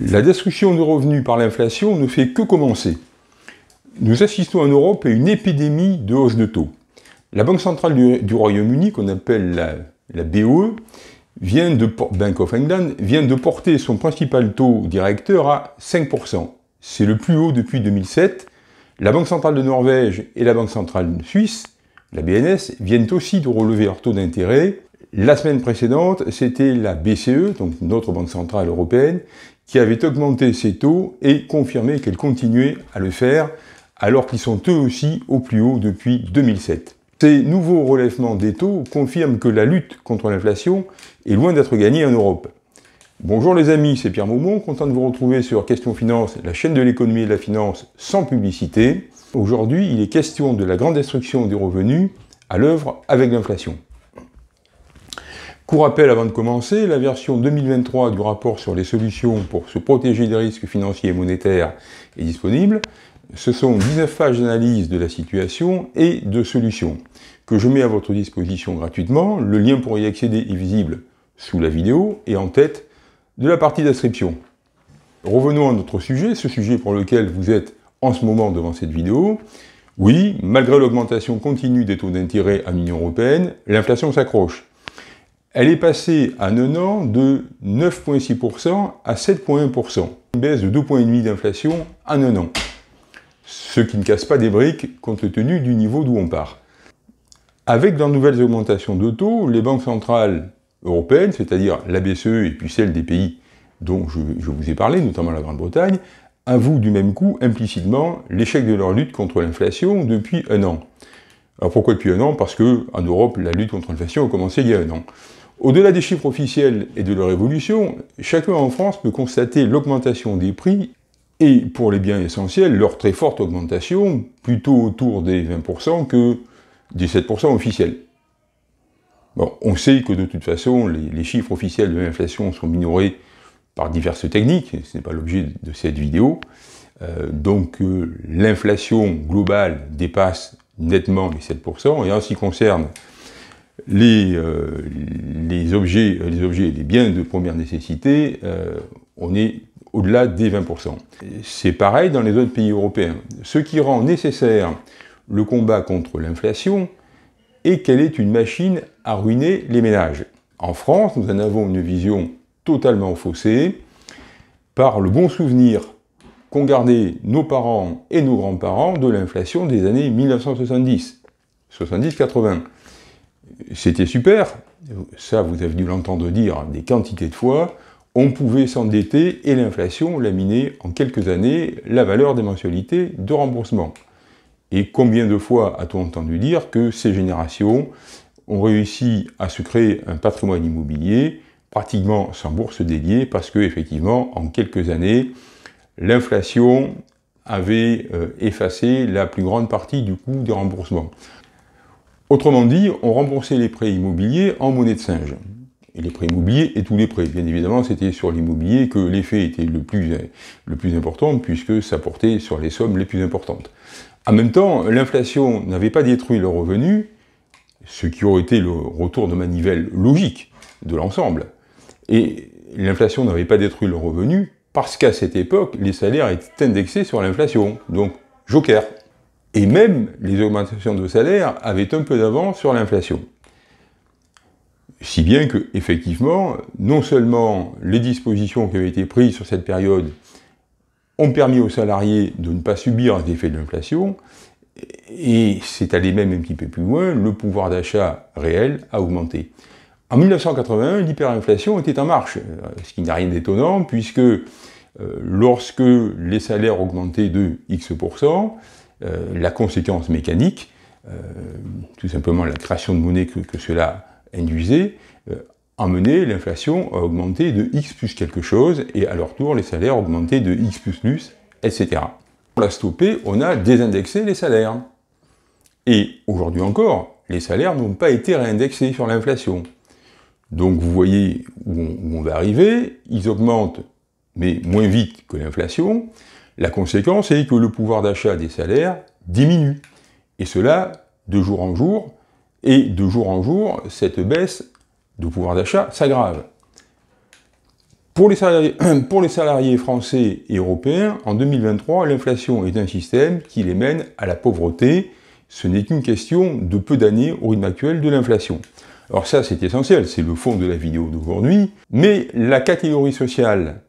La destruction de revenus par l'inflation ne fait que commencer. Nous assistons en Europe à une épidémie de hausse de taux. La Banque centrale du, Royaume-Uni, qu'on appelle la, BOE, vient de, Bank of England, vient de porter son principal taux directeur à 5%. C'est le plus haut depuis 2007. La Banque centrale de Norvège et la Banque centrale suisse, la BNS, viennent aussi de relever leur taux d'intérêt. La semaine précédente, c'était la BCE, donc notre Banque centrale européenne, qui avait augmenté ses taux et confirmé qu'elle continuait à le faire, alors qu'ils sont eux aussi au plus haut depuis 2007. Ces nouveaux relèvements des taux confirment que la lutte contre l'inflation est loin d'être gagnée en Europe. Bonjour les amis, c'est Pierre Maumont, content de vous retrouver sur Question Finance, la chaîne de l'économie et de la finance sans publicité. Aujourd'hui, il est question de la grande destruction des revenus à l'œuvre avec l'inflation. Court rappel avant de commencer, la version 2023 du rapport sur les solutions pour se protéger des risques financiers et monétaires est disponible. Ce sont 19 pages d'analyse de la situation et de solutions que je mets à votre disposition gratuitement. Le lien pour y accéder est visible sous la vidéo et en tête de la partie description. Revenons à notre sujet, ce sujet pour lequel vous êtes en ce moment devant cette vidéo. Oui, malgré l'augmentation continue des taux d'intérêt à l'Union Européenne, l'inflation s'accroche elle est passée en un an de 9,6% à 7,1%. Une baisse de 2,5% d'inflation en un an. Ce qui ne casse pas des briques compte tenu du niveau d'où on part. Avec leurs nouvelles augmentations de taux, les banques centrales européennes, c'est-à-dire la BCE et puis celles des pays dont je, je vous ai parlé, notamment la Grande-Bretagne, avouent du même coup implicitement l'échec de leur lutte contre l'inflation depuis un an. Alors pourquoi depuis un an Parce qu'en Europe, la lutte contre l'inflation a commencé il y a un an. Au-delà des chiffres officiels et de leur évolution, chacun en France peut constater l'augmentation des prix et, pour les biens essentiels, leur très forte augmentation, plutôt autour des 20% que des 7% officiels. Bon, on sait que de toute façon, les, chiffres officiels de l'inflation sont minorés par diverses techniques, ce n'est pas l'objet de cette vidéo. Euh, donc euh, l'inflation globale dépasse nettement les 7%, et en ce qui concerne les, euh, objets, euh, les objets et les biens de première nécessité, euh, on est au-delà des 20%. C'est pareil dans les autres pays européens. Ce qui rend nécessaire le combat contre l'inflation est qu'elle est une machine à ruiner les ménages. En France, nous en avons une vision totalement faussée par le bon souvenir qu'ont gardé nos parents et nos grands-parents de l'inflation des années 1970, 70-80. C'était super, ça vous avez dû l'entendre dire des quantités de fois, on pouvait s'endetter et l'inflation laminait en quelques années la valeur des mensualités de remboursement. Et combien de fois a-t-on entendu dire que ces générations ont réussi à se créer un patrimoine immobilier pratiquement sans bourse dédiée parce que effectivement en quelques années l'inflation avait euh, effacé la plus grande partie du coût des remboursements. Autrement dit, on remboursait les prêts immobiliers en monnaie de singe. Et les prêts immobiliers et tous les prêts. Bien évidemment, c'était sur l'immobilier que l'effet était le plus, le plus important, puisque ça portait sur les sommes les plus importantes. En même temps, l'inflation n'avait pas détruit le revenu, ce qui aurait été le retour de manivelle logique de l'ensemble. Et l'inflation n'avait pas détruit le revenu, parce qu'à cette époque, les salaires étaient indexés sur l'inflation, donc joker. Et même les augmentations de salaire avaient un peu d'avance sur l'inflation. Si bien que, effectivement, non seulement les dispositions qui avaient été prises sur cette période ont permis aux salariés de ne pas subir les effets de l'inflation, et c'est allé même un petit peu plus loin, le pouvoir d'achat réel a augmenté. En 1981, l'hyperinflation était en marche, euh, ce qui n'a rien d'étonnant, puisque euh, lorsque les salaires augmentaient de X%, euh, la conséquence mécanique, tout simplement la création de monnaie que, cela induisait, emmenait l'inflation à augmenter de x plus quelque chose, et à leur tour, les salaires augmentaient de x plus plus, etc. Pour la stopper, on a désindexé les salaires. Et aujourd'hui encore, les salaires n'ont pas été réindexés sur l'inflation. Donc vous voyez où on, va arriver, ils augmentent, mais moins vite que l'inflation. La conséquence est que le pouvoir d'achat des salaires diminue. Et cela de jour en jour, et de jour en jour, cette baisse de pouvoir d'achat s'aggrave. pour les, salariés, français et européens, en 2023, l'inflation est un système qui les mène à la pauvreté. Ce n'est qu'une question de peu d'années au rythme actuel de l'inflation. Alors ça, c'est essentiel, c'est le fond de la vidéo d'aujourd'hui. Mais la catégorie sociale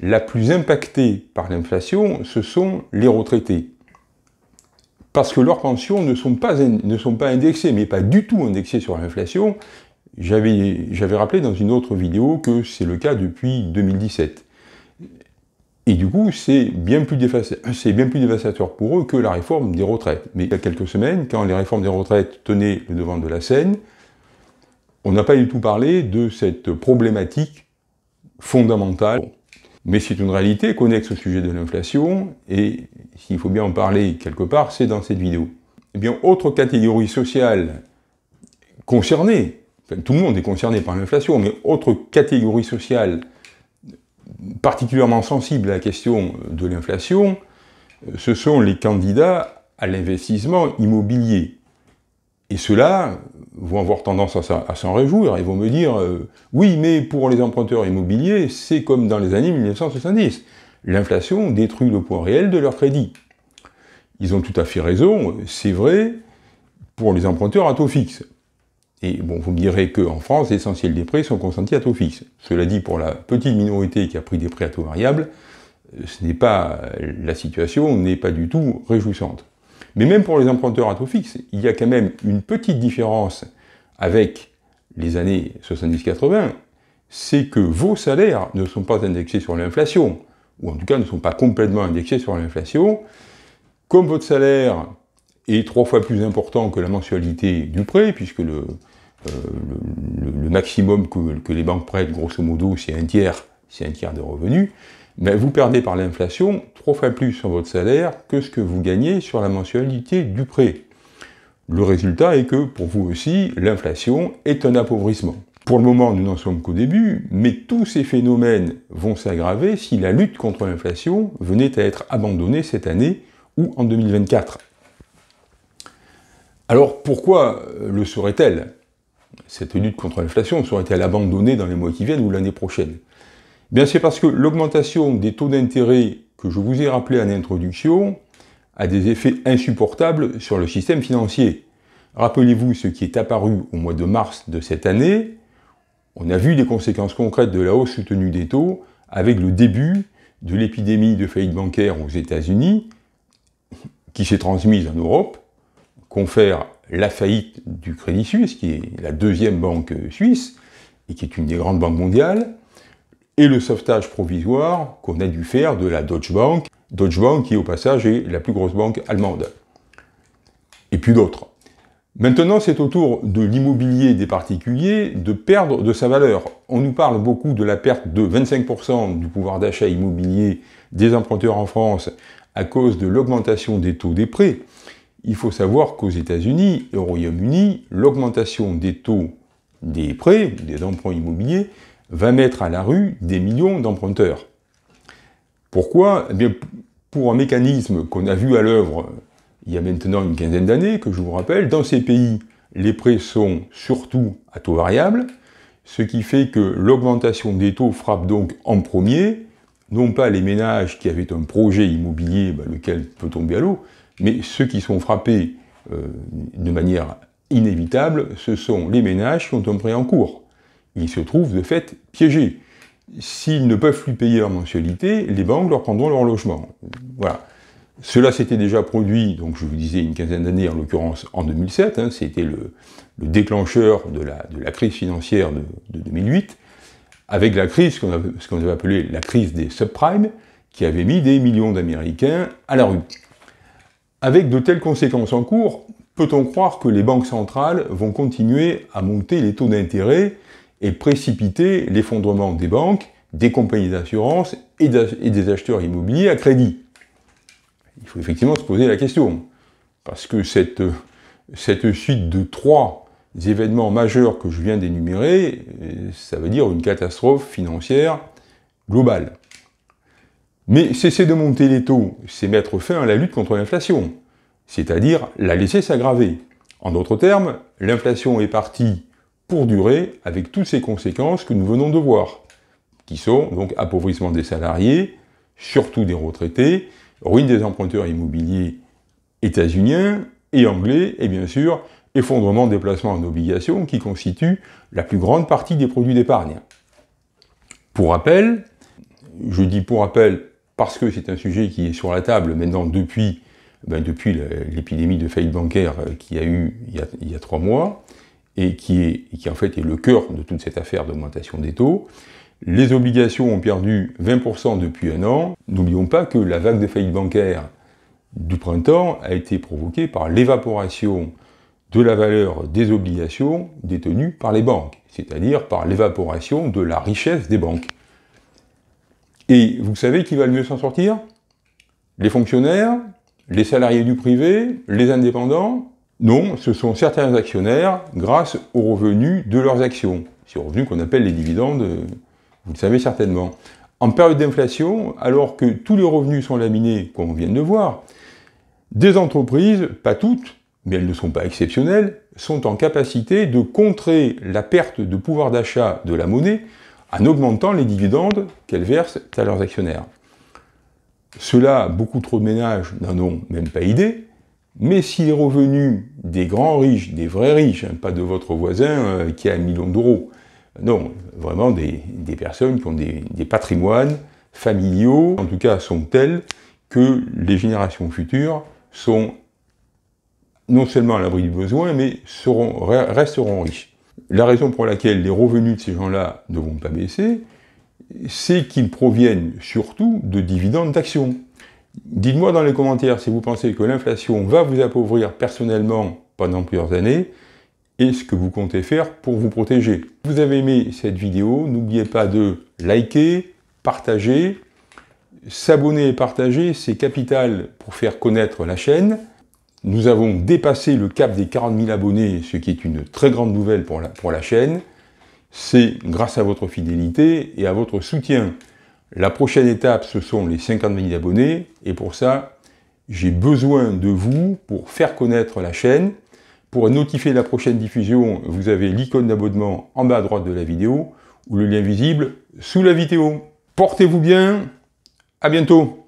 la plus impactée par l'inflation, ce sont les retraités. Parce que leurs pensions ne sont pas, indexées, mais pas du tout indexées sur l'inflation. J'avais rappelé dans une autre vidéo que c'est le cas depuis 2017. Et du coup, c'est bien, bien plus dévastateur pour eux que la réforme des retraites. Mais il y a quelques semaines, quand les réformes des retraites tenaient le devant de la scène, on n'a pas du tout parlé de cette problématique fondamentale. Mais c'est une réalité connexe au sujet de l'inflation, et s'il faut bien en parler quelque part, c'est dans cette vidéo. Eh bien, autre catégorie sociale concernée, tout le monde est concerné par l'inflation, mais autre catégorie sociale particulièrement sensible à la question de l'inflation, ce sont les candidats à l'investissement immobilier. Et ceux-là vont avoir tendance à, s'en réjouir et vont me dire euh, oui, mais pour les emprunteurs immobiliers, c'est comme dans les années 1970. L'inflation détruit le point réel de leur crédit. Ils ont tout à fait raison, c'est vrai pour les emprunteurs à taux fixe. Et bon, vous me direz qu'en France, l'essentiel des prêts sont consentis à taux fixe. Cela dit, pour la petite minorité qui a pris des prêts à taux variable, euh, ce n'est pas la situation n'est pas du tout réjouissante. Mais même pour les emprunteurs à taux fixe, il y a quand même une petite différence avec les années 70-80, c'est que vos salaires ne sont pas indexés sur l'inflation, ou en tout cas ne sont pas complètement indexés sur l'inflation. Comme votre salaire est trois fois plus important que la mensualité du prêt, puisque le, euh, maximum que, les banques prêtent, grosso modo, c'est un tiers, c'est un tiers de revenus, ben, vous perdez par l'inflation trois fois plus sur votre salaire que ce que vous gagnez sur la mensualité du prêt. Le résultat est que pour vous aussi, l'inflation est un appauvrissement. Pour le moment, nous n'en sommes qu'au début, mais tous ces phénomènes vont s'aggraver si la lutte contre l'inflation venait à être abandonnée cette année ou en 2024. Alors pourquoi euh, le serait-elle Cette lutte contre l'inflation serait-elle abandonnée dans les mois qui viennent ou l'année prochaine Bien, c'est parce que l'augmentation des taux d'intérêt que je vous ai rappelé en introduction a des effets insupportables sur le système financier. Rappelez-vous ce qui est apparu au mois de mars de cette année. On a vu les conséquences concrètes de la hausse soutenue des taux avec le début de l'épidémie de faillite bancaire aux États-Unis, qui s'est transmise en Europe, confère la faillite du Crédit Suisse, qui est la deuxième banque suisse, et qui est une des grandes banques mondiales, et le sauvetage provisoire qu'on a dû faire de la Deutsche Bank, Deutsche Bank qui au passage est la plus grosse banque allemande, et puis d'autres. Maintenant, c'est au tour de l'immobilier des particuliers de perdre de sa valeur. On nous parle beaucoup de la perte de 25% du pouvoir d'achat immobilier des emprunteurs en France à cause de l'augmentation des taux des prêts. Il faut savoir qu'aux États-Unis et au Royaume-Uni, l'augmentation des taux des prêts, des emprunts immobiliers, va mettre à la rue des millions d'emprunteurs. Pourquoi eh Pour un mécanisme qu'on a vu à l'œuvre euh, il y a maintenant une quinzaine d'années, que je vous rappelle, dans ces pays, les prêts sont surtout à taux variable, ce qui fait que l'augmentation des taux frappe donc en premier, non pas les ménages qui avaient un projet immobilier, bah, lequel peut tomber à l'eau, mais ceux qui sont frappés euh, de manière inévitable, ce sont les ménages qui ont un prêt en cours ils se trouvent de fait piégés. S'ils ne peuvent plus payer leur mensualité, les banques leur prendront leur logement. Voilà. Cela s'était déjà produit, donc je vous disais une quinzaine d'années, en l'occurrence en 2007, hein. c'était le, déclencheur de la, crise financière de, 2008, avec la crise, ce qu'on avait appelé la crise des subprimes, qui avait mis des millions d'Américains à la rue. Avec de telles conséquences en cours, peut-on croire que les banques centrales vont continuer à monter les taux d'intérêt et précipiter l'effondrement des banques, des compagnies d'assurance et, des acheteurs immobiliers à crédit. Il faut effectivement se poser la question, parce que cette suite de trois événements majeurs que je viens d'énumérer, euh, ça veut dire une catastrophe financière globale. Mais cesser de monter les taux, c'est mettre fin à la lutte contre l'inflation, c'est-à-dire la laisser s'aggraver. En d'autres termes, l'inflation est partie pour durer avec toutes ces conséquences que nous venons de voir, qui sont donc appauvrissement des salariés, surtout des retraités, ruine des emprunteurs immobiliers états-uniens et anglais, et bien sûr, effondrement des placements en obligations qui constituent la plus grande partie des produits d'épargne. Pour rappel, je dis pour rappel parce que c'est un sujet qui est sur la table maintenant depuis, ben, depuis l'épidémie de faillite bancaire euh, qu'il y a eu il y a trois mois, et qui, est, qui en fait est le cœur de toute cette affaire d'augmentation des taux. Les obligations ont perdu 20% depuis un an. N'oublions pas que la vague de faillite bancaires du printemps a été provoquée par l'évaporation de la valeur des obligations détenues par les banques, c'est-à-dire par l'évaporation de la richesse des banques. Et vous savez qui va le mieux s'en sortir Les fonctionnaires, les salariés du privé, les indépendants, non, ce sont certains actionnaires grâce aux revenus de leurs actions, ces revenus qu'on appelle les dividendes, vous le savez certainement. En période d'inflation, alors que tous les revenus sont laminés, comme on vient de le voir, des entreprises, pas toutes, mais elles ne sont pas exceptionnelles, sont en capacité de contrer la perte de pouvoir d'achat de la monnaie en augmentant les dividendes qu'elles versent à leurs actionnaires. Cela, beaucoup trop de ménages n'en ont même pas idée, mais si les revenus des grands riches, des vrais riches, hein, pas de votre voisin euh, qui a un million d'euros, non, vraiment des, personnes qui ont des, patrimoines familiaux, en tout cas sont tels que les générations futures sont non seulement à l'abri du besoin, mais resteront riches. La raison pour laquelle les revenus de ces gens-là ne vont pas baisser, c'est qu'ils proviennent surtout de dividendes d'actions. Dites-moi dans les commentaires si vous pensez que l'inflation va vous appauvrir personnellement pendant plusieurs années et ce que vous comptez faire pour vous protéger. Si vous avez aimé cette vidéo, n'oubliez pas de liker, partager, s'abonner et partager, c'est capital pour faire connaître la chaîne. Nous avons dépassé le cap des 40 000 abonnés, ce qui est une très grande nouvelle pour la, pour la chaîne. C'est grâce à votre fidélité et à votre soutien. La prochaine étape, ce sont les 50 000 abonnés. Et pour ça, j'ai besoin de vous pour faire connaître la chaîne. Pour notifier la prochaine diffusion, vous avez l'icône d'abonnement en bas à droite de la vidéo ou le lien visible sous la vidéo. Portez-vous bien, à bientôt